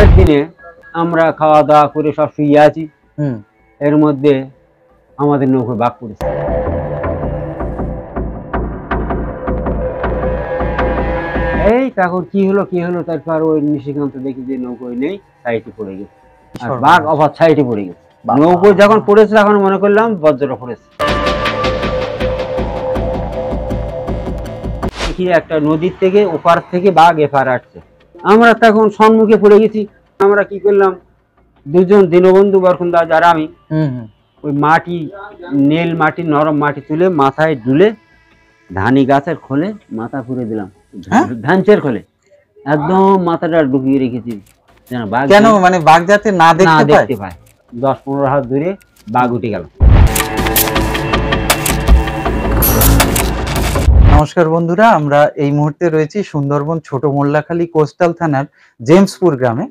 পরের দিনে আমরা খাওয়া দাওয়া করে সব শুয়ে আছি এর মধ্যে আমাদের নৌকো বাক করেছে এই কি হলো কি হলো তারপর ওই নিশিকান্ত দেখি যে নেই সাইডে পড়ে গেছে আর বাঘ পড়ে গেছে নৌকো যখন পড়েছে তখন মনে করলাম বজ্র পড়েছে দেখি একটা নদীর থেকে ওপার থেকে বাঘ এফার আসছে আমরা তখন সম্মুখে পড়ে গেছি আমরা কি করলাম দুজন দীনবন্ধু বরখুন্দা যারা আমি ওই মাটি নেল মাটি নরম মাটি তুলে মাথায় ডুলে ধানি গাছের খোলে মাথা ঘুরে দিলাম হ্যাঁ? ধানচের খোলে একদম মাথাটা ঢুকিয়ে রেখেছি কেন মানে বাঘ যাতে না দেখতে পায় দশ পনেরো হাত দূরে বাঘ উঠে গেলাম নমস্কার বন্ধুরা আমরা এই মুহূর্তে রয়েছি সুন্দরবন ছোট মোল্লাখালী কোস্টাল থানার জেমসপুর গ্রামে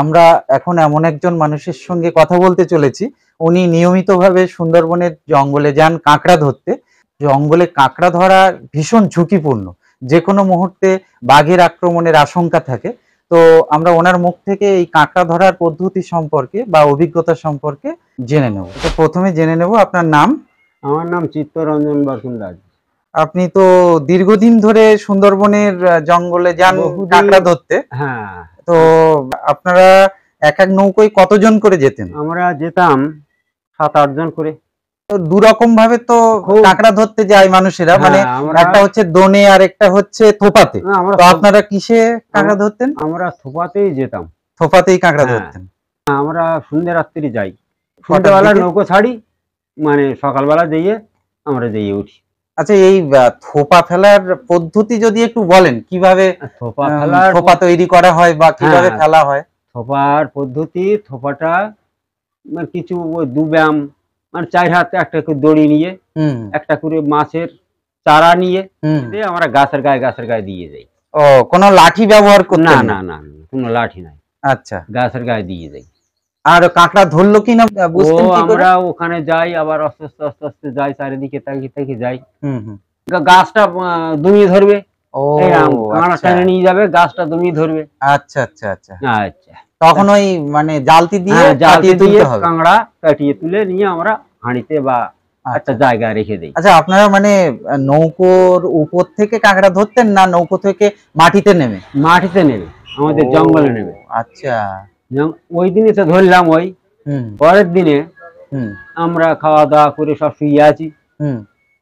আমরা এখন এমন একজন মানুষের সঙ্গে কথা বলতে চলেছি উনি নিয়মিতভাবে সুন্দরবনের জঙ্গলে যান কাঁকড়া ধরতে জঙ্গলে কাঁকড়া ধরা ভীষণ ঝুঁকিপূর্ণ যে কোনো মুহূর্তে বাঘের আক্রমণের আশঙ্কা থাকে তো আমরা ওনার মুখ থেকে এই কাঁকড়া ধরার পদ্ধতি সম্পর্কে বা অভিজ্ঞতা সম্পর্কে জেনে নেব তো প্রথমে জেনে নেব আপনার নাম আমার নাম চিত্তরঞ্জন বাসুন্দাজ আপনি তো দীর্ঘদিন ধরে সুন্দরবনের জঙ্গলে যান কাঁকড়া ধরতে হ্যাঁ তো আপনারা এক এক নৌকোয় কতজন করে যেতেন আমরা যেতাম সাত আট জন করে দুরকম ভাবে তো কাঁকড়া ধরতে যায় মানুষেরা মানে হ্যাঁ, একটা হচ্ছে দোনে আর একটা হচ্ছে থোপাতে তো আপনারা কিসে কাঁকড়া ধরতেন আমরা থোপাতেই যেতাম থোপাতেই কাঁকড়া হ্যাঁ। ধরতেন হ্যাঁ, আমরা সন্ধ্যে রাত্রি যাই সন্ধ্যেবেলা নৌকো ছাড়ি মানে সকালবেলা যেয়ে আমরা যেয়ে উঠি আচ্ছা এই থোপা ফেলার পদ্ধতি যদি একটু বলেন কিভাবে থোপা ফেলার থোপা তৈরি করা হয় বা হ্যাঁ। কিভাবে ফেলা হয় থোপার পদ্ধতি থোপাটা মানে কিছু ওই দু দুব্যাম মানে চার হাতে একটা করে দড়ি নিয়ে একটা করে মাছের চারা নিয়ে আমরা গাছের গায়ে গাছের গায়ে দিয়ে যাই ও কোনো লাঠি ব্যবহার করি না না না কোনো লাঠি নাই আচ্ছা গাছের গায়ে দিয়ে যাই আর কাঁকড়া ধরলো কিনা কি আমরা ওখানে যাই আবার আস্তে আস্তে আস্তে যাই চারিদিকে তাকিয়ে তাকিয়ে যাই আচ্ছা। গাছটা দুমিয়ে ধরবে আচ্ছা, আচ্ছা, মানে, দিয়ে হ্যাঁ, কাঁকড়া কাটিয়ে তুলে নিয়ে আমরা হাঁড়িতে বা রেখে আচ্ছা আপনারা মানে নৌকোর উপর থেকে কাঁকড়া ধরতেন না নৌকো থেকে মাটিতে নেমে মাটিতে নেবে আমাদের জঙ্গলে নেবে আচ্ছা ওই দিনে তো ধরলাম ওই পরের দিনে আমরা খাওয়া দাওয়া করে সব শুয়ে আছি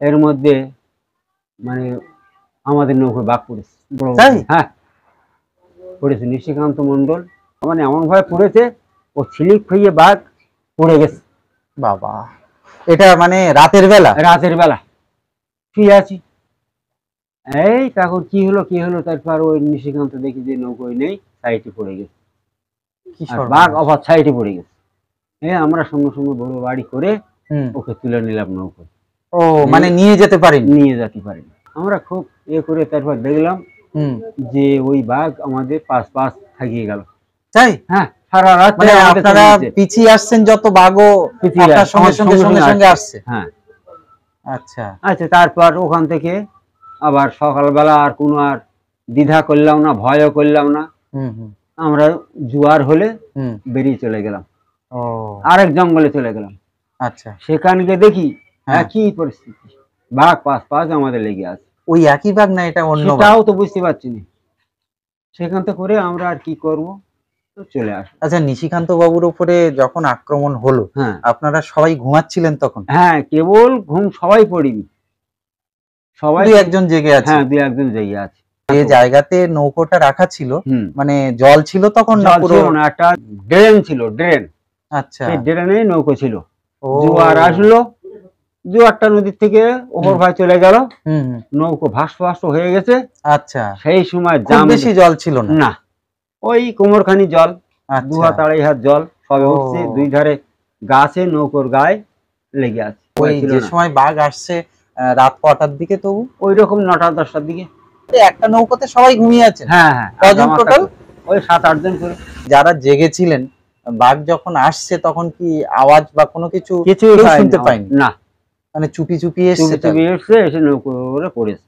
এর মধ্যে মানে আমাদের নৌকো বাঘ পড়েছে হ্যাঁ পড়েছে নিশিকান্ত মন্ডল মানে এমন ভাবে পড়েছে ও ছিলিক খুঁয়ে বাঘ পড়ে গেছে বাবা এটা মানে রাতের বেলা রাতের বেলা শুয়ে আছি এই তখন কি হলো কি হলো তারপর ওই নিশিকান্ত দেখি যে নৌকোই নেই সাইডে পড়ে গেছে বাঘ পড়ে গেছে হ্যাঁ আমরা সঙ্গে সঙ্গে বড় বাড়ি করে ওকে তুলে নিলাম নৌকো ও মানে নিয়ে যেতে পারি নিয়ে যেতে পারি আমরা খুব এ করে তারপর দেখলাম যে ওই বাঘ আমাদের পাশ পাশ থাকিয়ে গেল তাই হ্যাঁ মানে পিছিয়ে আসছেন যত আসছে হ্যাঁ আচ্ছা আচ্ছা তারপর ওখান থেকে আবার সকালবেলা আর কোনো আর দ্বিধা করলাম না ভয়ও করলাম না আমরা জোয়ার হলে বেরিয়ে চলে গেলাম আরেক জঙ্গলে চলে গেলাম আচ্ছা সেখানকে দেখি হ্যাঁ। একই পরিস্থিতি বাঘ পাশ পাশ আমাদের লেগে আছে ওই একই বাঘ না এটা অন্য তাও তো বুঝতে পারছি না সেখান থেকে করে আমরা আর কি করব চলে আস আচ্ছা নিশিকান্ত বাবুর উপরে যখন আক্রমণ হলো হ্যাঁ। আপনারা সবাই ঘুমাচ্ছিলেন তখন হ্যাঁ কেবল ঘুম সবাই পড়িনি সবাই একজন জেগে আছে হ্যাঁ দুই একজন জেগে আছে জায়গাতে নৌকোটা রাখা ছিল মানে জল ছিল তখন একটা ড্রেন ছিল ড্রেন আচ্ছা ড্রেনে নৌকো ছিল জোয়ার আসলো জোয়ারটা নদীর থেকে ওপর ভাই চলে গেল নৌকো ভাস হয়ে গেছে আচ্ছা সেই সময় জাম বেশি জল ছিল না না ওই কোমরখানি জল আচ্ছা। দু হাত আড়াই হাত জল সবে হচ্ছে দুই ধারে গাছে নৌকোর গায়ে লেগে আছে ওই যে সময় বাঘ আসছে রাত কটার দিকে তবু ওই রকম নটা দশটার দিকে একটা নৌকাতে সবাই ঘুমিয়ে হ্যাঁ টোটাল হ্যাঁ, ওই সাত আট জন যারা জেগেছিলেন বাঘ যখন আসছে তখন কি আওয়াজ বা কোনো কিছু কিছু শুনতে পাইনি না মানে চুপি চুপি এসছে চুপি এসে নৌকো পড়েছে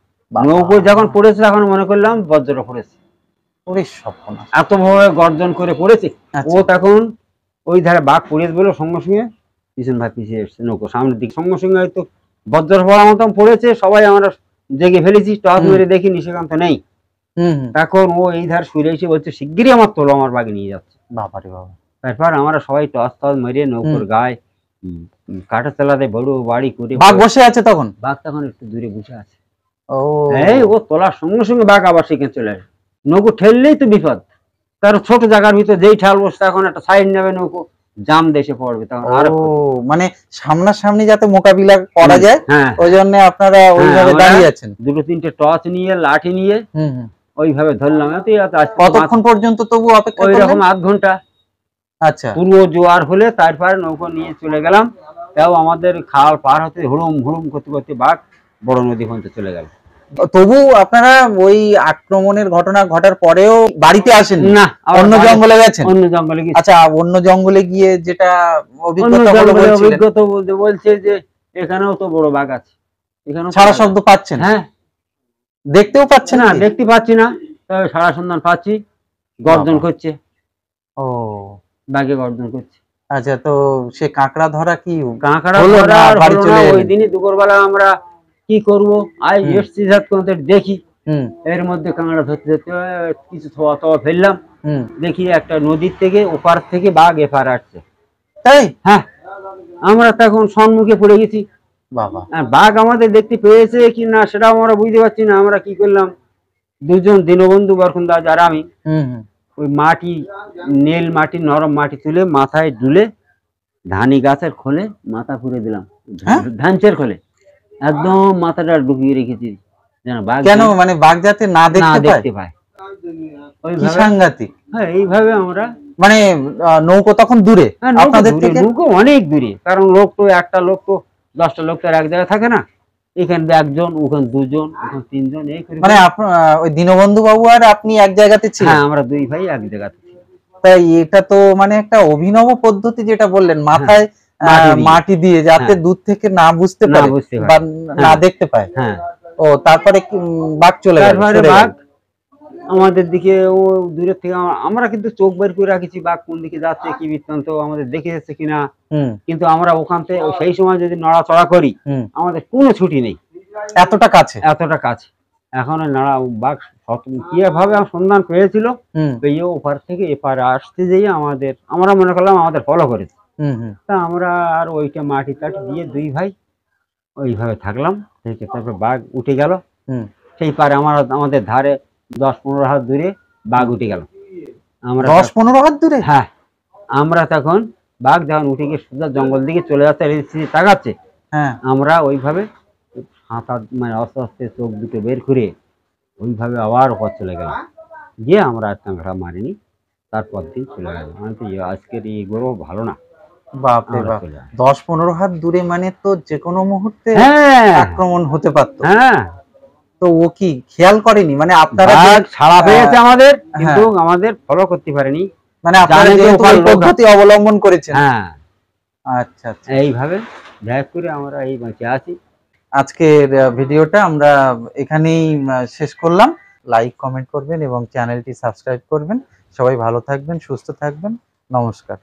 নৌকো যখন পড়েছে এখন মনে করলাম বজ্র পড়েছে এতভাবে গর্জন করে পড়েছে আচ্ছা। ও তখন ওই ধারে বাঘ পড়েছে বলে সঙ্গে সঙ্গে পিছন ভাই পিছিয়ে এসছে নৌকো সামনের দিকে সঙ্গে সঙ্গে হয়তো বজ্র পড়ার মতন পড়েছে সবাই আমরা জেগে ফেলেছি টস মেরে দেখি নিশিকান্ত নেই এখন ও এই ধার সুরে এসে বলছে শিগগিরই আমার তোলো আমার বাগে নিয়ে যাচ্ছে বাবারে বাবা তারপর আমরা সবাই টস টস মেরে নৌকোর গায়ে কাটা চালাতে বড় বাড়ি করে বাঘ বসে আছে তখন বাঘ তখন একটু দূরে বসে আছে ও এই ও তোলার সঙ্গে সঙ্গে বাঘ আবার সেখানে চলে আসে নৌকো ঠেললেই তো বিপদ তার ছোট জায়গার ভিতরে যেই ঠাল বসে এখন একটা সাইড নেবে নৌকো জাম দেশে পড়বে তখন আর মানে সামনাসামনি যাতে মোকাবিলা করা যায় হ্যাঁ। ওই জন্য আপনারা হ্যাঁ, ওইভাবে দাঁড়িয়ে আছেন দুটো তিনটে টর্চ নিয়ে লাঠি নিয়ে ওইভাবে ধরলাম কতক্ষণ পর্যন্ত তবু অপেক্ষা ওইরকম আধ ঘন্টা আচ্ছা পুরো জোয়ার হলে তারপরে নৌকো নিয়ে চলে গেলাম তাও আমাদের খাল পার হতে হুড়ুম হুড়ুম করতে করতে বাঘ বড় নদী পর্যন্ত চলে গেল তবু আপনারা ওই আক্রমণের ঘটনা ঘটার পরেও বাড়িতে আসেন না অন্য জঙ্গলে গেছেন অন্য জঙ্গলে গিয়ে আচ্ছা অন্য জঙ্গলে গিয়ে যেটা অভিজ্ঞতা বলছে যে এখানেও তো বড় বাঘ আছে এখানে সারা শব্দ পাচ্ছেন হ্যাঁ দেখতেও পাচ্ছে না দেখতে পাচ্ছি না তবে সারা সন্ধান পাচ্ছি গর্জন করছে ও বাঘে গর্জন করছে আচ্ছা তো সে কাঁকড়া ধরা কি কাঁকড়া ধরা ওই দিনই দুপুরবেলা আমরা কি করব আই এসছি দেখি এর মধ্যে কাঁকড়া ধরতে ধরতে কিছু থোয়া থোয়া ফেললাম দেখি একটা নদীর থেকে ওপার থেকে বাঘ এপার আসছে তাই হ্যাঁ আমরা তখন সম্মুখে পড়ে গেছি বাবা বাঘ আমাদের দেখতে পেয়েছে কি না সেটা আমরা বুঝতে পারছি না আমরা কি করলাম দুজন দীনবন্ধু বরখন দাস আর আমি ওই মাটি নেল মাটি নরম মাটি তুলে মাথায় ডুলে ধানি গাছের খোলে মাথা পুরে দিলাম হ্যাঁ? ধানচের খোলে একদম মাথাটা ঢুকিয়ে রেখেছি কেন মানে বাঘ যাতে না দেখতে পায় সাংঘাতিক হ্যাঁ, এইভাবে আমরা মানে নৌকো তখন দূরে হ্যাঁ, নৌকো অনেক দূরে কারণ লোক তো একটা লোক তো দশটা লোক তো এক জায়গায় থাকে না এখানে একজন ওখানে দুজন ওখানে তিনজন এই মানে ওই দীনবন্ধু বাবু আর আপনি এক জায়গাতে ছিলেন হ্যাঁ, আমরা দুই ভাই এক জায়গাতে তাই এটা তো মানে একটা অভিনব পদ্ধতি যেটা বললেন মাথায় মাটি দিয়ে যাতে হ্যাঁ। দূর থেকে না বুঝতে পারে বা না হ্যাঁ। দেখতে পায় হ্যাঁ। ও তারপরে বাঘ চলে গেল আমাদের দিকে ও দূরের থেকে আমরা কিন্তু চোখ বের করে রাখেছি বাঘ কোন দিকে যাচ্ছে কি বৃত্তান্ত আমাদের দেখে যাচ্ছে কিনা কিন্তু আমরা ওখান থেকে সেই সময় যদি নড়াচড়া করি আমাদের কোনো ছুটি নেই এতটা কাছে এতটা কাছে এখন নাড়া বাঘ কিভাবে সন্ধান পেয়েছিল পেয়ে ওপার থেকে এপারে আসতে যেয়ে আমাদের আমরা মনে করলাম আমাদের ফলো করেছে তা আমরা আর ওইটা মাটি টাটি দিয়ে দুই ভাই ওইভাবে থাকলাম থেকে তারপর বাঘ উঠে গেল সেই পারে আমার আমাদের ধারে দশ পনেরো হাত দূরে বাঘ উঠে গেল আমরা দশ পনেরো হাত দূরে হ্যাঁ আমরা তখন বাঘ যখন উঠে গিয়ে সোজা জঙ্গল দিকে চলে যাচ্ছে তাকাচ্ছে হ্যাঁ। আমরা ওইভাবে সাঁতার মানে আস্তে আস্তে চোখ দুটো বের করে ওইভাবে আবার ওপর চলে গেলাম গিয়ে আমরা আর কাঁকড়া মারিনি তারপর দিন চলে গেলাম মানে তো আজকের এই গরু ভালো না বাপরে বাপ দশ পনেরো হাত দূরে মানে তো যে কোনো মুহূর্তে হ্যাঁ। আক্রমণ হতে পারতো হ্যাঁ। তো ও কি খেয়াল করেনি মানে আপনারা ছাড়া হ্যাঁ। পেয়েছে আমাদের কিন্তু আমাদের ফলো করতে পারেনি মানে আপনারা পদ্ধতি অবলম্বন করেছেন হ্যাঁ আচ্ছা, আচ্ছা। এইভাবে ড্রাইভ করে আমরা এই বেঁচে আছি আজকের ভিডিওটা আমরা এখানেই শেষ করলাম লাইক কমেন্ট করবেন এবং চ্যানেলটি সাবস্ক্রাইব করবেন সবাই ভালো থাকবেন সুস্থ থাকবেন নমস্কার